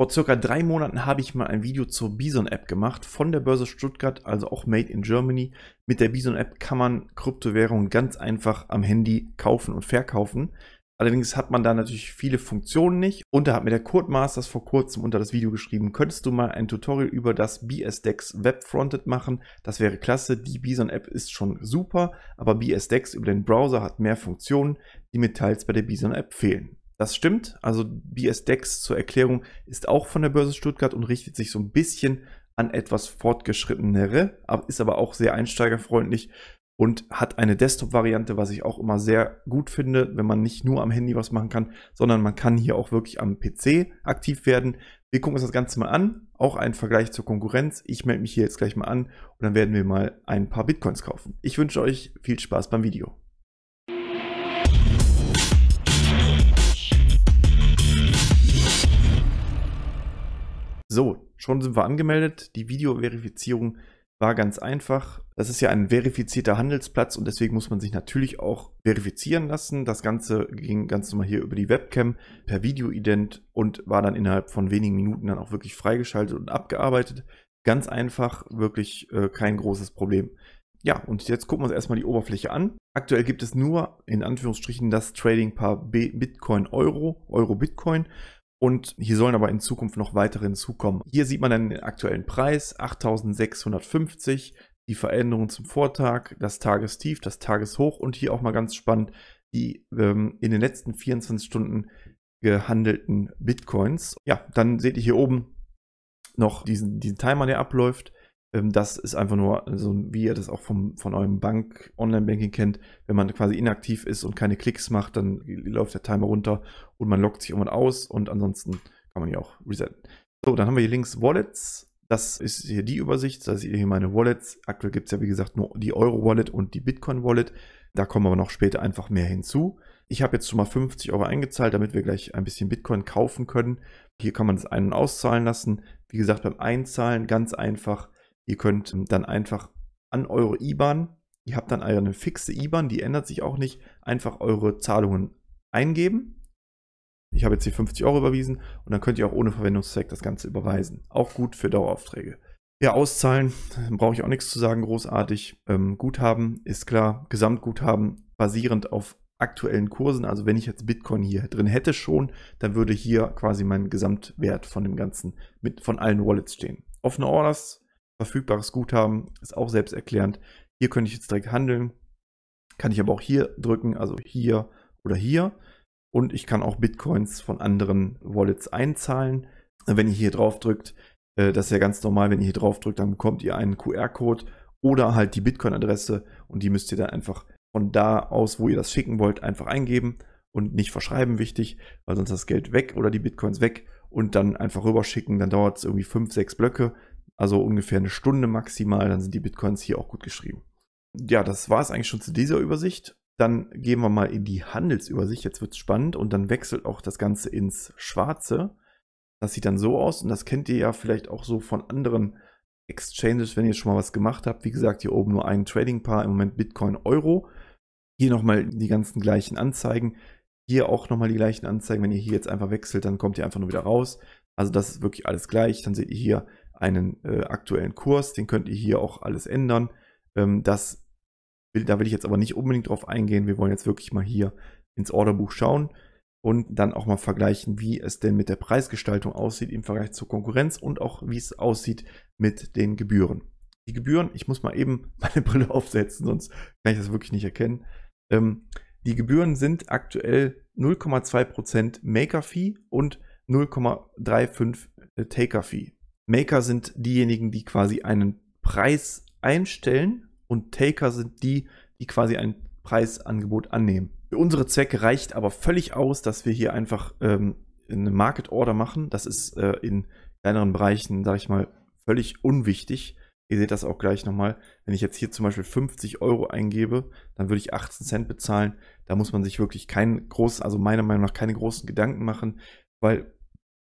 Vor circa drei Monaten habe ich mal ein Video zur Bison-App gemacht von der Börse Stuttgart, also auch Made in Germany. Mit der Bison-App kann man Kryptowährungen ganz einfach am Handy kaufen und verkaufen. Allerdings hat man da natürlich viele Funktionen nicht. Und da hat mir der Kurt Masters vor kurzem unter das Video geschrieben, könntest du mal ein Tutorial über das BSDex Webfronted machen? Das wäre klasse. Die Bison-App ist schon super, aber BSDex über den Browser hat mehr Funktionen, die mir teils bei der Bison-App fehlen. Das stimmt. Also BSDEX zur Erklärung ist auch von der Börse Stuttgart und richtet sich so ein bisschen an etwas fortgeschrittenere, ist aber auch sehr einsteigerfreundlich und hat eine Desktop-Variante, was ich auch immer sehr gut finde, wenn man nicht nur am Handy was machen kann, sondern man kann hier auch wirklich am PC aktiv werden. Wir gucken uns das Ganze mal an, auch ein Vergleich zur Konkurrenz. Ich melde mich hier jetzt gleich mal an und dann werden wir mal ein paar Bitcoins kaufen. Ich wünsche euch viel Spaß beim Video. So, schon sind wir angemeldet. Die Videoverifizierung war ganz einfach. Das ist ja ein verifizierter Handelsplatz und deswegen muss man sich natürlich auch verifizieren lassen. Das Ganze ging ganz normal hier über die Webcam per Videoident und war dann innerhalb von wenigen Minuten dann auch wirklich freigeschaltet und abgearbeitet. Ganz einfach, wirklich äh, kein großes Problem. Ja, und jetzt gucken wir uns erstmal die Oberfläche an. Aktuell gibt es nur in Anführungsstrichen das Trading Paar Bitcoin Euro, Euro Bitcoin und hier sollen aber in Zukunft noch weitere hinzukommen. Hier sieht man dann den aktuellen Preis, 8650, die Veränderung zum Vortag, das Tagestief, das Tageshoch und hier auch mal ganz spannend, die ähm, in den letzten 24 Stunden gehandelten Bitcoins. Ja, dann seht ihr hier oben noch diesen, diesen Timer, der abläuft. Ähm, das ist einfach nur so, wie ihr das auch vom, von eurem Bank-Online-Banking kennt. Wenn man quasi inaktiv ist und keine Klicks macht, dann läuft der Timer runter und man lockt sich irgendwann aus und ansonsten kann man ja auch resetten. So, dann haben wir hier links Wallets. Das ist hier die Übersicht, da seht ihr hier meine Wallets. Aktuell gibt es ja wie gesagt nur die Euro-Wallet und die Bitcoin-Wallet. Da kommen aber noch später einfach mehr hinzu. Ich habe jetzt schon mal 50 Euro eingezahlt, damit wir gleich ein bisschen Bitcoin kaufen können. Hier kann man das ein- und auszahlen lassen. Wie gesagt, beim Einzahlen ganz einfach Ihr könnt ähm, dann einfach an eure IBAN, ihr habt dann eine fixe IBAN, die ändert sich auch nicht, einfach eure Zahlungen eingeben. Ich habe jetzt hier 50 Euro überwiesen und dann könnt ihr auch ohne Verwendungszweck das Ganze überweisen. Auch gut für Daueraufträge. Ja, auszahlen, brauche ich auch nichts zu sagen, großartig. Ähm, Guthaben ist klar, Gesamtguthaben basierend auf aktuellen Kursen. Also wenn ich jetzt Bitcoin hier drin hätte schon, dann würde hier quasi mein Gesamtwert von dem Ganzen mit von allen Wallets stehen. Offene Orders verfügbares Guthaben, ist auch selbsterklärend. Hier könnte ich jetzt direkt handeln, kann ich aber auch hier drücken, also hier oder hier. Und ich kann auch Bitcoins von anderen Wallets einzahlen. Wenn ihr hier drauf drückt, äh, das ist ja ganz normal, wenn ihr hier drauf drückt, dann bekommt ihr einen QR-Code oder halt die Bitcoin-Adresse und die müsst ihr dann einfach von da aus, wo ihr das schicken wollt, einfach eingeben und nicht verschreiben, wichtig, weil sonst das Geld weg oder die Bitcoins weg und dann einfach rüberschicken. Dann dauert es irgendwie fünf, sechs Blöcke, also ungefähr eine Stunde maximal, dann sind die Bitcoins hier auch gut geschrieben. Ja, das war es eigentlich schon zu dieser Übersicht. Dann gehen wir mal in die Handelsübersicht. Jetzt wird es spannend und dann wechselt auch das Ganze ins Schwarze. Das sieht dann so aus und das kennt ihr ja vielleicht auch so von anderen Exchanges, wenn ihr schon mal was gemacht habt. Wie gesagt, hier oben nur ein Trading-Paar, im Moment Bitcoin, Euro. Hier nochmal die ganzen gleichen Anzeigen. Hier auch nochmal die gleichen Anzeigen. Wenn ihr hier jetzt einfach wechselt, dann kommt ihr einfach nur wieder raus. Also das ist wirklich alles gleich. Dann seht ihr hier einen äh, aktuellen Kurs, den könnt ihr hier auch alles ändern. Ähm, das will, da will ich jetzt aber nicht unbedingt drauf eingehen. Wir wollen jetzt wirklich mal hier ins Orderbuch schauen und dann auch mal vergleichen, wie es denn mit der Preisgestaltung aussieht im Vergleich zur Konkurrenz und auch wie es aussieht mit den Gebühren. Die Gebühren, ich muss mal eben meine Brille aufsetzen, sonst kann ich das wirklich nicht erkennen. Ähm, die Gebühren sind aktuell 0,2% Maker-Fee und 0,35 äh, Taker-Fee. Maker sind diejenigen, die quasi einen Preis einstellen und Taker sind die, die quasi ein Preisangebot annehmen. Für unsere Zwecke reicht aber völlig aus, dass wir hier einfach ähm, eine Market Order machen. Das ist äh, in kleineren Bereichen, sage ich mal, völlig unwichtig. Ihr seht das auch gleich nochmal. Wenn ich jetzt hier zum Beispiel 50 Euro eingebe, dann würde ich 18 Cent bezahlen. Da muss man sich wirklich keinen großen, also meiner Meinung nach keine großen Gedanken machen, weil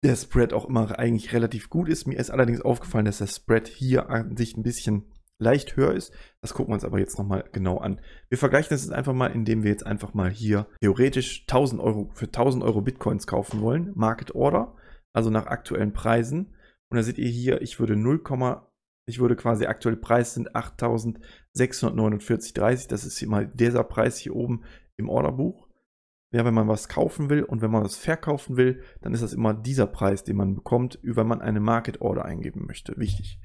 der Spread auch immer eigentlich relativ gut ist. Mir ist allerdings aufgefallen, dass der Spread hier an sich ein bisschen leicht höher ist. Das gucken wir uns aber jetzt nochmal genau an. Wir vergleichen das jetzt einfach mal, indem wir jetzt einfach mal hier theoretisch 1000 Euro für 1000 Euro Bitcoins kaufen wollen. Market Order, also nach aktuellen Preisen. Und da seht ihr hier, ich würde 0, ich würde quasi aktuell Preis sind 8649,30. Das ist hier mal dieser Preis hier oben im Orderbuch. Ja, wenn man was kaufen will und wenn man was verkaufen will, dann ist das immer dieser Preis, den man bekommt, wenn man eine Market Order eingeben möchte. Wichtig.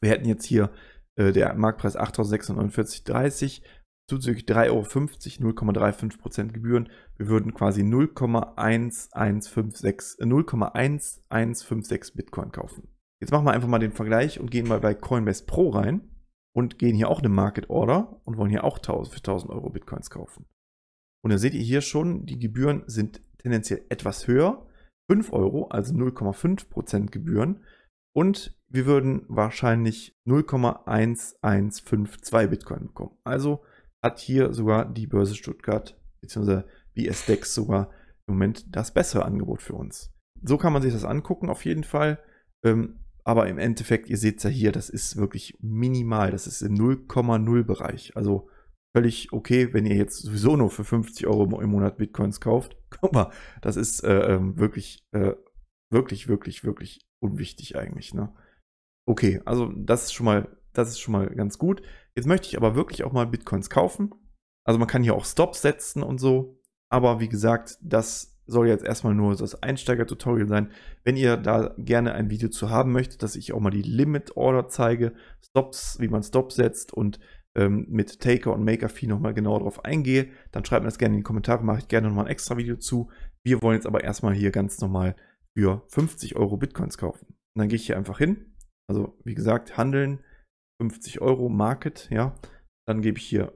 Wir hätten jetzt hier äh, der Marktpreis 8.649,30 zuzüglich 3,50 Euro, 0,35% Gebühren. Wir würden quasi 0,1156 0,1156 äh, Bitcoin kaufen. Jetzt machen wir einfach mal den Vergleich und gehen mal bei Coinbase Pro rein und gehen hier auch eine Market Order und wollen hier auch 1000 für 1000 Euro Bitcoins kaufen. Und dann seht ihr hier schon, die Gebühren sind tendenziell etwas höher. 5 Euro, also 0,5% Gebühren. Und wir würden wahrscheinlich 0,1152 Bitcoin bekommen. Also hat hier sogar die Börse Stuttgart bzw. BSDEX sogar im Moment das bessere Angebot für uns. So kann man sich das angucken, auf jeden Fall. Ähm, aber im Endeffekt, ihr seht es ja hier, das ist wirklich minimal. Das ist im 0,0 Bereich. Also völlig okay, wenn ihr jetzt sowieso nur für 50 Euro im Monat Bitcoins kauft. Guck mal, das ist äh, ähm, wirklich, äh, wirklich, wirklich, wirklich unwichtig eigentlich. Ne? Okay, also das ist schon mal, das ist schon mal ganz gut. Jetzt möchte ich aber wirklich auch mal Bitcoins kaufen. Also man kann hier auch Stops setzen und so. Aber wie gesagt, das soll jetzt erstmal nur das Einsteiger-Tutorial sein. Wenn ihr da gerne ein Video zu haben möchtet, dass ich auch mal die Limit-Order zeige, Stops, wie man Stops setzt und ähm, mit Taker und Maker Fee nochmal genauer drauf eingehe, dann schreibt mir das gerne in die Kommentare, mache ich gerne nochmal ein extra Video zu. Wir wollen jetzt aber erstmal hier ganz normal für 50 Euro Bitcoins kaufen. Und dann gehe ich hier einfach hin. Also wie gesagt, handeln, 50 Euro Market, ja. Dann gebe ich hier,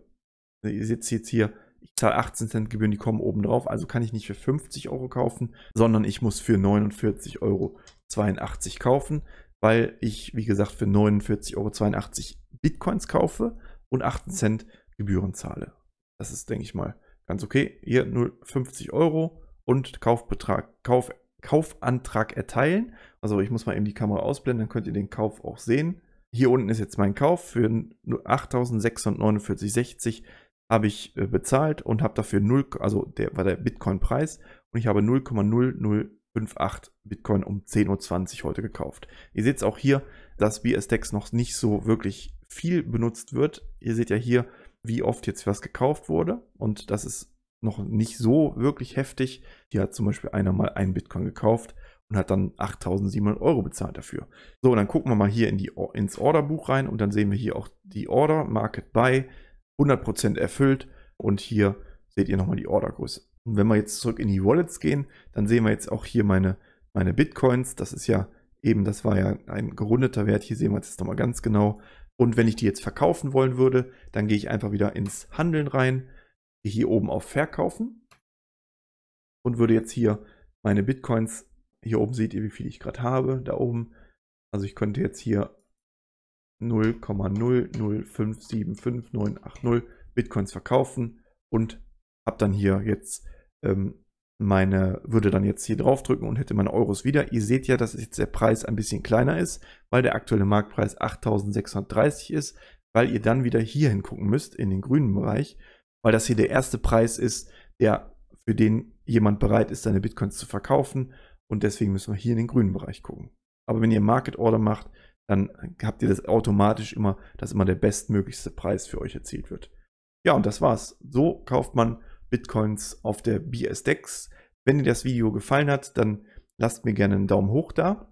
ihr seht jetzt hier, ich zahle 18 Cent Gebühren, die kommen oben drauf, also kann ich nicht für 50 Euro kaufen, sondern ich muss für 49,82 Euro kaufen, weil ich, wie gesagt, für 49,82 Euro Bitcoins kaufe und 18 Cent Gebühren zahle. Das ist, denke ich mal, ganz okay. Hier 0,50 Euro und Kaufbetrag, Kauf, Kaufantrag erteilen. Also ich muss mal eben die Kamera ausblenden, dann könnt ihr den Kauf auch sehen. Hier unten ist jetzt mein Kauf für 8.649,60 habe ich äh, bezahlt und habe dafür 0, also der war der Bitcoin-Preis und ich habe 0,0058 Bitcoin um 10.20 Uhr heute gekauft. Ihr seht es auch hier, dass BSDEX noch nicht so wirklich viel benutzt wird. Ihr seht ja hier, wie oft jetzt was gekauft wurde. Und das ist noch nicht so wirklich heftig. Hier hat zum Beispiel einer mal einen Bitcoin gekauft und hat dann 8.700 Euro bezahlt dafür. So, dann gucken wir mal hier in die, ins Orderbuch rein und dann sehen wir hier auch die Order, Market Buy, 100% erfüllt und hier seht ihr nochmal die Ordergröße. Und wenn wir jetzt zurück in die Wallets gehen, dann sehen wir jetzt auch hier meine, meine Bitcoins. Das ist ja eben, das war ja ein gerundeter Wert. Hier sehen wir jetzt nochmal ganz genau. Und wenn ich die jetzt verkaufen wollen würde, dann gehe ich einfach wieder ins Handeln rein, gehe hier oben auf Verkaufen und würde jetzt hier meine Bitcoins, hier oben seht ihr, wie viel ich gerade habe, da oben. Also ich könnte jetzt hier 0,0057598 Bitcoins verkaufen und habe dann hier jetzt ähm, meine, würde dann jetzt hier drauf drücken und hätte meine Euros wieder. Ihr seht ja, dass jetzt der Preis ein bisschen kleiner ist, weil der aktuelle Marktpreis 8630 ist, weil ihr dann wieder hier hingucken müsst, in den grünen Bereich, weil das hier der erste Preis ist, der, für den jemand bereit ist, seine Bitcoins zu verkaufen. Und deswegen müssen wir hier in den grünen Bereich gucken. Aber wenn ihr Market Order macht, dann habt ihr das automatisch immer, dass immer der bestmöglichste Preis für euch erzielt wird. Ja, und das war's. So kauft man Bitcoins auf der BSDEX. Wenn dir das Video gefallen hat, dann lasst mir gerne einen Daumen hoch da.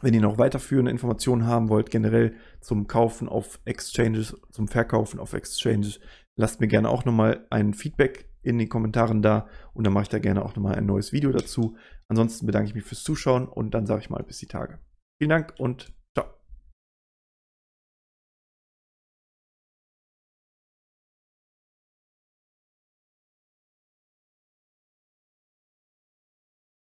Wenn ihr noch weiterführende Informationen haben wollt, generell zum Kaufen auf Exchanges, zum Verkaufen auf Exchanges, lasst mir gerne auch nochmal ein Feedback in den Kommentaren da und dann mache ich da gerne auch nochmal ein neues Video dazu. Ansonsten bedanke ich mich fürs Zuschauen und dann sage ich mal bis die Tage. Vielen Dank und